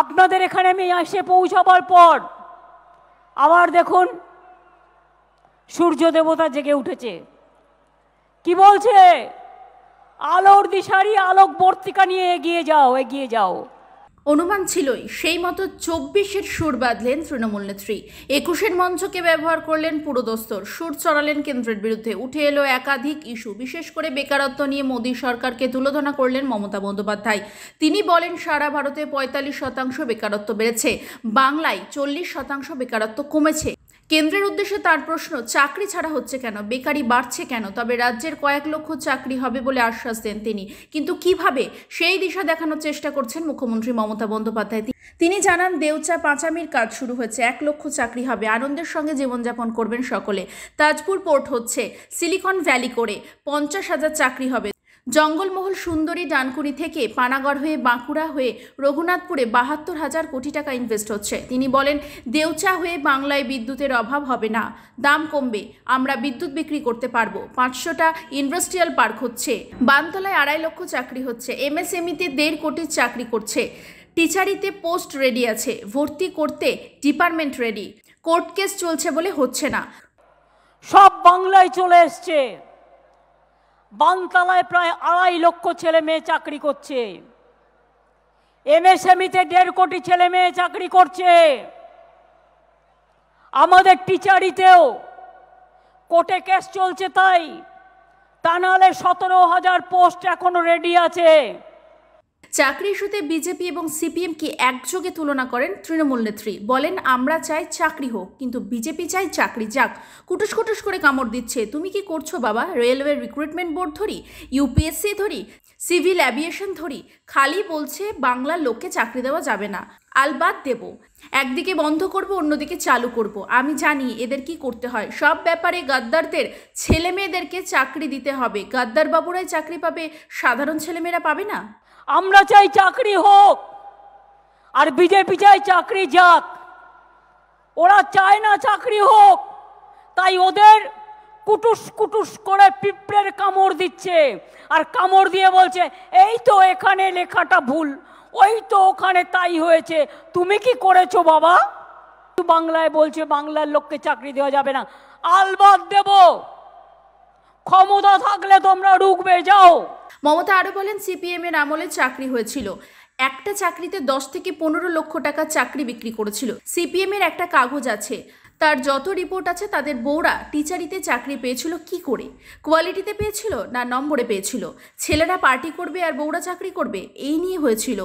আপনাদের এখানে আমি এসে পৌঁছাবার পর আবার দেখুন সূর্য দেবতা জেগে উঠেছে কি বলছে আলোর দিশারি আলোক বর্তিকা নিয়ে এগিয়ে যাও এগিয়ে যাও অনুমান ছিলই সেই মতো চব্বিশের সুর বাঁধলেন তৃণমূল নেত্রী একুশের মঞ্চকে ব্যবহার করলেন পুরোদস্তর সুর চড়ালেন কেন্দ্রের বিরুদ্ধে উঠে এলো একাধিক ইস্যু বিশেষ করে বেকারত্ব নিয়ে মোদী সরকারকে তুলোধনা করলেন মমতা বন্দ্যোপাধ্যায় তিনি বলেন সারা ভারতে পঁয়তাল্লিশ শতাংশ বেকারত্ব বেড়েছে বাংলায় চল্লিশ শতাংশ বেকারত্ব কমেছে কেন্দ্রের উদ্দেশ্যে তার প্রশ্ন চাকরি ছাড়া হচ্ছে কেন বেকারি বাড়ছে কেন তবে রাজ্যের কয়েক লক্ষ চাকরি হবে বলে আশ্বাস দেন তিনি কিন্তু কিভাবে সেই দিশা দেখানোর চেষ্টা করছেন মুখ্যমন্ত্রী মমতা বন্দ্যোপাধ্যায় তিনি জানান দেউচা পাঁচামির কাজ শুরু হয়েছে এক লক্ষ চাকরি হবে আনন্দের সঙ্গে জীবনযাপন করবেন সকলে তাজপুর পোর্ট হচ্ছে সিলিকন ভ্যালি করে পঞ্চাশ হাজার চাকরি হবে জঙ্গলমহল সুন্দরী ডানকুনি থেকে পানাগড় হয়ে বাঁকুড়া হয়ে রঘুনাথপুরে বাহাত্তর হাজার কোটি টাকা ইনভেস্ট হচ্ছে তিনি বলেন দেউচা হয়ে বাংলায় বিদ্যুতের অভাব হবে না দাম কমবে আমরা বিদ্যুৎ বিক্রি করতে পারবো পাঁচশোটা ইন্ডাস্ট্রিয়াল পার্ক হচ্ছে বানতলায় আড়াই লক্ষ চাকরি হচ্ছে এমএসএমইতে e দেড় কোটির চাকরি করছে টিচারিতে পোস্ট রেডি আছে ভর্তি করতে ডিপার্টমেন্ট রেডি কোর্ট কেস চলছে বলে হচ্ছে না সব বাংলায় চলে এসছে বানতালায় প্রায় আড়াই লক্ষ ছেলে মেয়ে চাকরি করছে এমএসএমইতে দেড় কোটি ছেলে মেয়ে চাকরি করছে আমাদের টিচারিতেও কোটে কেস চলছে তাই তা নাহলে সতেরো হাজার পোস্ট এখনো রেডি আছে চাকরি ইস্যুতে বিজেপি এবং সিপিএমকে একযোগে তুলনা করেন তৃণমূল নেত্রী বলেন আমরা চাই চাকরি হোক কিন্তু বিজেপি চাই চাকরি যাক কুটুস কুটুস করে কামড় দিচ্ছে তুমি কি করছো বাবা রেলওয়ে রিক্রুটমেন্ট বোর্ড ধরি ইউপিএসসি ধরি সিভিল অ্যাভিয়েশন ধরি খালি বলছে বাংলার লোককে চাকরি দেওয়া যাবে না আলবাদ দেব একদিকে বন্ধ করব অন্যদিকে চালু করব আমি জানি এদের কি করতে হয় সব ব্যাপারে গাদ্দারদের ছেলেমেয়েদেরকে চাকরি দিতে হবে গাদ্দার বাবুরাই চাকরি পাবে সাধারণ ছেলেমেয়েরা পাবে না আমরা চাই চাকরি হোক আর বিজেপি চাই চাকরি যাক ওরা চায় না চাকরি হোক তাই ওদের কুটুস কুটুস করে পিঁপড়ের কামড় দিচ্ছে আর কামড় দিয়ে বলছে এই তো এখানে লেখাটা ভুল ওই তো ওখানে তাই হয়েছে তুমি কি করেছো বাবা বাংলায় বলছে বাংলার লোককে চাকরি দেওয়া যাবে না আলবাদ দেব ক্ষমতা থাকলে তোমরা রুখবে যাও মমতা আরও বলেন সিপিএমের আমলে চাকরি হয়েছিল একটা চাকরিতে দশ থেকে পনেরো লক্ষ টাকা চাকরি বিক্রি করেছিল সিপিএমের একটা কাগজ আছে তার যত রিপোর্ট আছে তাদের বউরা টিচারিতে চাকরি পেয়েছিল কি করে কোয়ালিটিতে পেয়েছিল না নম্বরে পেয়েছিল ছেলেরা পার্টি করবে আর বউরা চাকরি করবে এই নিয়ে হয়েছিল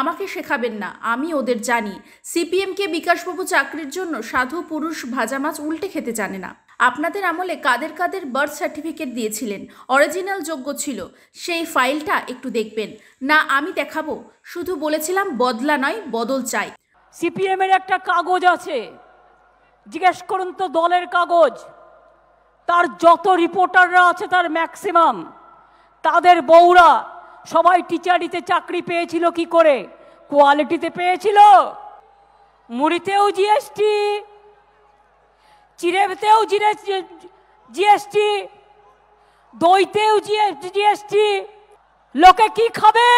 আমাকে শেখাবেন না আমি ওদের জানি সিপিএমকে বিকাশবাবু চাকরির জন্য সাধু পুরুষ ভাজা মাছ উল্টে খেতে জানে না আপনাদের আমলে কাদের কাদের বার্থ সার্টিফিকেট দিয়েছিলেন অরিজিনাল যোগ্য ছিল সেই ফাইলটা একটু দেখবেন না আমি দেখাবো শুধু বলেছিলাম বদলা নয় বদল চাই সিপিএমের একটা কাগজ আছে জিজ্ঞেস করুন তো দলের কাগজ তার যত রিপোর্টাররা আছে তার ম্যাক্সিমাম তাদের বউরা সবাই টিচারিতে চাকরি পেয়েছিল কি করে কোয়ালিটিতে পেয়েছিল মুড়িতেও জিএসটি চিরেতেও জিরে জিএসটি দইতেও জিএসটি লোকে কি খাবে